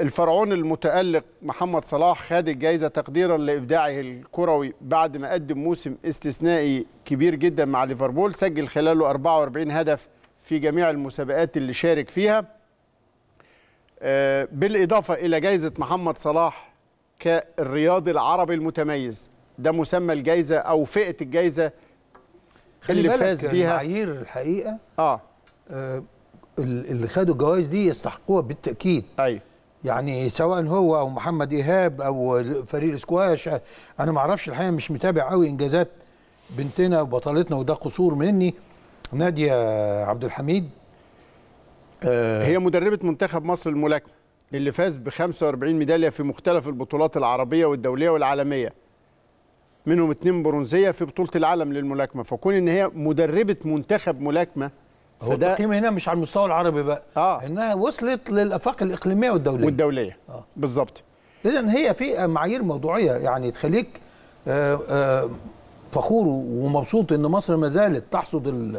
الفرعون المتألق محمد صلاح خد الجائزة تقديرا لإبداعه الكروي بعد ما قدم موسم استثنائي كبير جدا مع ليفربول سجل خلاله 44 هدف في جميع المسابقات اللي شارك فيها آه، بالإضافة إلى جائزة محمد صلاح كالرياضي العربي المتميز ده مسمى الجائزة أو فئة الجائزة اللي فاز بيها المعايير الحقيقة آه, آه، اللي خدوا الجوائز دي يستحقوها بالتاكيد ايوه يعني سواء هو او محمد ايهاب او فريق سكواش انا ما اعرفش الحقيقه مش متابع قوي انجازات بنتنا وبطلتنا وده قصور مني ناديه عبد الحميد آه هي مدربه منتخب مصر الملاكمه اللي فاز ب 45 ميداليه في مختلف البطولات العربيه والدوليه والعالميه منهم اتنين برونزيه في بطوله العالم للملاكمه فكون ان هي مدربه منتخب ملاكمه هو التقييم هنا مش على المستوى العربي بقى آه. انها وصلت للافاق الاقليميه والدوليه والدوليه آه. بالظبط اذا هي في معايير موضوعيه يعني تخليك آآ آه، آآ آه، فخور ومبسوط ان مصر ما زالت تحصد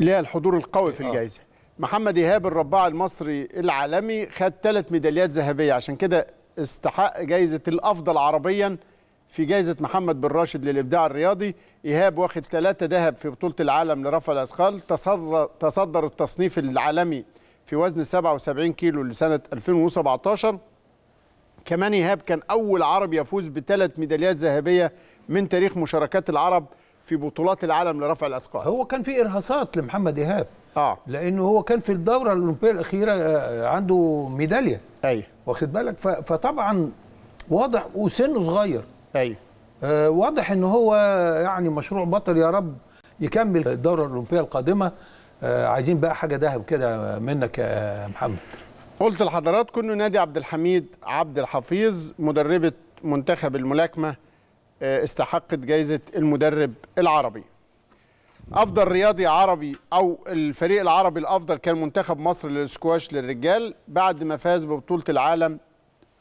ليها الحضور القوي في آه. الجائزه آه. محمد ايهاب الرباع المصري العالمي خد ثلاث ميداليات ذهبيه عشان كده استحق جائزه الافضل عربيا في جائزة محمد بن راشد للإبداع الرياضي إيهاب واخد ثلاثة ذهب في بطولة العالم لرفع الأثقال تصدر, تصدر التصنيف العالمي في وزن 77 كيلو لسنة 2017 كمان إيهاب كان أول عربي يفوز بثلاث ميداليات ذهبية من تاريخ مشاركات العرب في بطولات العالم لرفع الأثقال هو كان في إرهاصات لمحمد إيهاب آه. لأنه هو كان في الدورة الأولمبية الأخيرة آه، عنده ميدالية أيوه واخد بالك فطبعا واضح وسنه صغير ايوه آه واضح ان هو يعني مشروع بطل يا رب يكمل الدوره الاولمبيه القادمه آه عايزين بقى حاجه ذهب كده منك يا محمد قلت لحضراتكم انه نادي عبد الحميد عبد الحفيظ مدربه منتخب الملاكمه آه، استحقت جائزه المدرب العربي افضل رياضي عربي او الفريق العربي الافضل كان منتخب مصر للسكواش للرجال بعد ما فاز ببطوله العالم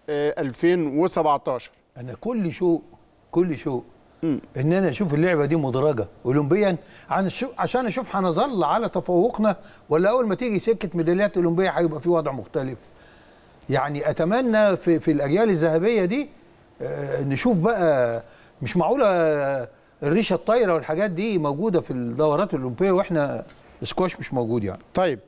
2017 آه، انا كل شو كل شوق ان انا اشوف اللعبه دي مدرجه اولمبيا عن عشان اشوف هنظل على تفوقنا ولا اول ما تيجي سكه ميداليات اولمبيه هيبقى في وضع مختلف يعني اتمنى في, في الاجيال الذهبيه دي آه، نشوف بقى مش معقوله الريشه الطايره والحاجات دي موجوده في الدورات الاولمبيه واحنا سكواش مش موجود يعني طيب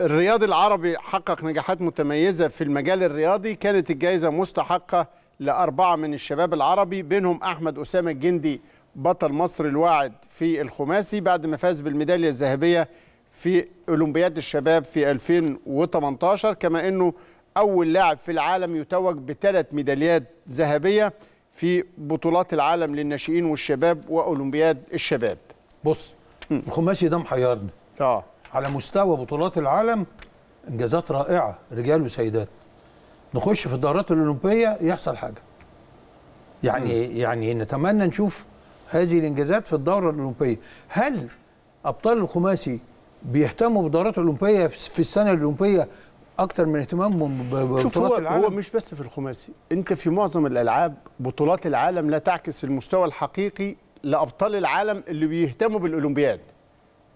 الرياضي العربي حقق نجاحات متميزه في المجال الرياضي كانت الجائزه مستحقه لأربعة من الشباب العربي بينهم أحمد أسامة الجندي بطل مصر الواعد في الخماسي بعد ما فاز بالميدالية الذهبية في أولمبياد الشباب في 2018 كما أنه أول لاعب في العالم يتوج بثلاث ميداليات ذهبية في بطولات العالم للناشئين والشباب وأولمبياد الشباب بص الخماسي ده محيرنا اه على مستوى بطولات العالم انجازات رائعه رجال وسيدات نخش في الدورات الاولمبيه يحصل حاجه يعني مم. يعني نتمنى نشوف هذه الانجازات في الدوره الاولمبيه هل ابطال الخماسي بيهتموا بالدورات الاولمبيه في السنه الاولمبيه اكتر من اهتمامهم ببطولات هو العالم هو مش بس في الخماسي انت في معظم الالعاب بطولات العالم لا تعكس المستوى الحقيقي لابطال العالم اللي بيهتموا بالاولمبياد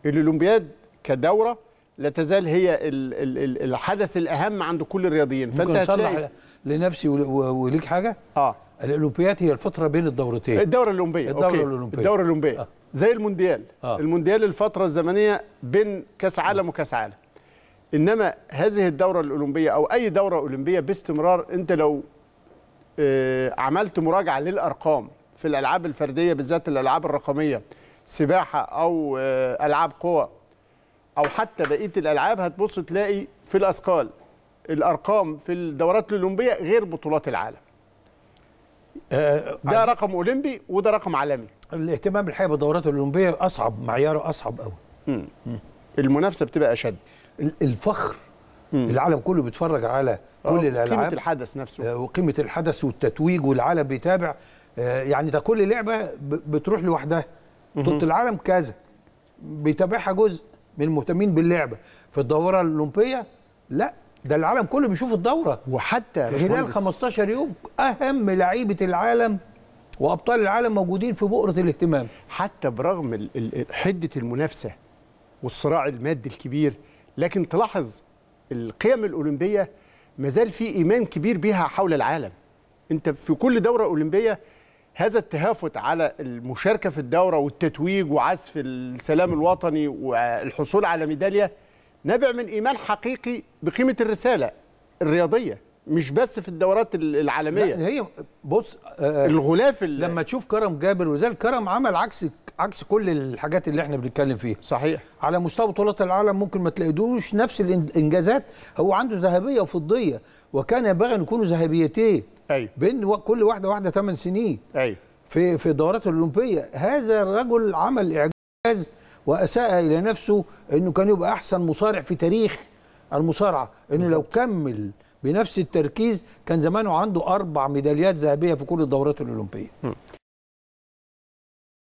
الاولمبياد كدوره لا تزال هي الحدث الاهم عند كل الرياضيين فانت هتلاقي لنفسي وليك حاجه اه الاولمبيات هي الفتره بين الدورتين الدوره الاولمبيه الدوره الاولمبيه الدوره الاولمبيه آه. زي المونديال آه. المونديال الفتره الزمنيه بين كاس عالم وكاس عالم انما هذه الدوره الاولمبيه او اي دوره اولمبيه باستمرار انت لو آه عملت مراجعه للارقام في الالعاب الفرديه بالذات الالعاب الرقميه سباحه او آه العاب قوى او حتى بقيه الالعاب هتبص تلاقي في الاثقال الارقام في الدورات الاولمبيه غير بطولات العالم آه، آه، ده رقم اولمبي وده رقم عالمي الاهتمام الحقيقه بالدورات الاولمبيه اصعب معياره اصعب قوي المنافسه بتبقى اشد الفخر مم. العالم كله بيتفرج على آه، كل الالعاب قيمه الحدث نفسه وقيمه الحدث والتتويج والعالم بيتابع يعني ده كل لعبه بتروح لوحدها بطوله العالم كذا بيتابعها جزء من المهتمين باللعبه في الدوره الاولمبيه لا ده العالم كله بيشوف الدوره وحتى خلال 15 يوم اهم لعيبه العالم وابطال العالم موجودين في بؤره الاهتمام حتى برغم حده المنافسه والصراع المادي الكبير لكن تلاحظ القيم الاولمبيه ما زال في ايمان كبير بها حول العالم انت في كل دوره اولمبيه هذا التهافت على المشاركه في الدوره والتتويج وعزف السلام الوطني والحصول على ميداليه نابع من ايمان حقيقي بقيمه الرساله الرياضيه مش بس في الدورات العالميه لا هي بص آه الغلاف لما تشوف كرم جابر وزال كرم عمل عكس عكس كل الحاجات اللي احنا بنتكلم فيها صحيح على مستوى بطولات العالم ممكن ما تلاقيهوش نفس الانجازات هو عنده ذهبيه وفضيه وكان ينبغي ان يكونوا ذهبيتين ايوه بين كل واحده واحده 8 سنين ايوه في في الدورات الاولمبيه هذا الرجل عمل اعجاز واساء الى نفسه انه كان يبقى احسن مصارع في تاريخ المصارعه انه بالزبط. لو كمل بنفس التركيز كان زمانه عنده اربع ميداليات ذهبيه في كل الدورات الاولمبيه م.